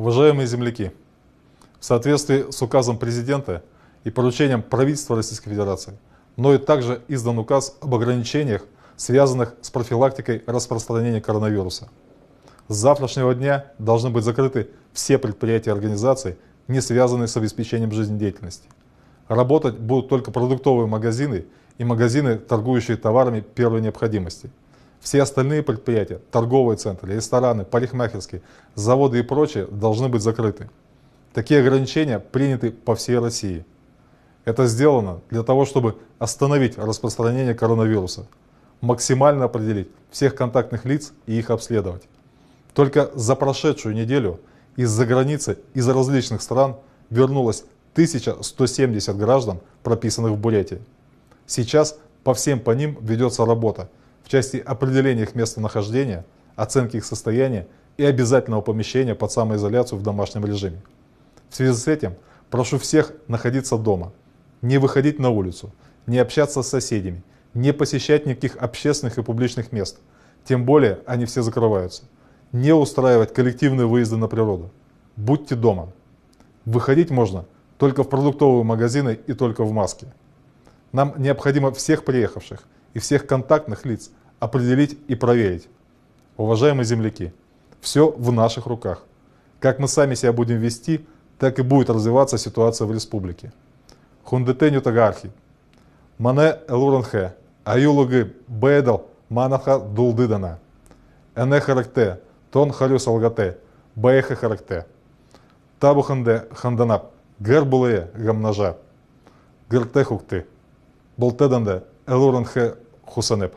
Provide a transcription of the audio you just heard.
Уважаемые земляки, в соответствии с указом президента и поручением правительства Российской Федерации, но и также издан указ об ограничениях, связанных с профилактикой распространения коронавируса. С завтрашнего дня должны быть закрыты все предприятия и организации, не связанные с обеспечением жизнедеятельности. Работать будут только продуктовые магазины и магазины, торгующие товарами первой необходимости – все остальные предприятия, торговые центры, рестораны, парикмахерские, заводы и прочее должны быть закрыты. Такие ограничения приняты по всей России. Это сделано для того, чтобы остановить распространение коронавируса, максимально определить всех контактных лиц и их обследовать. Только за прошедшую неделю из-за границы, из различных стран вернулось 1170 граждан, прописанных в Бурятии. Сейчас по всем по ним ведется работа – части определения их местонахождения, оценки их состояния и обязательного помещения под самоизоляцию в домашнем режиме. В связи с этим прошу всех находиться дома, не выходить на улицу, не общаться с соседями, не посещать никаких общественных и публичных мест, тем более они все закрываются, не устраивать коллективные выезды на природу. Будьте дома. Выходить можно только в продуктовые магазины и только в маске. Нам необходимо всех приехавших и всех контактных лиц определить и проверить. Уважаемые земляки, все в наших руках. Как мы сами себя будем вести, так и будет развиваться ситуация в республике. Хундетеню тагархи. Мане элуранхе. Аюлугы бэдал манаха дулдыдана. Эне характе. Тон харюс алгате. Бэйха характе. табуханде ханданап. Гербулые гамнажа. Гертехукты. Болтеданде элуранхе хусанеп.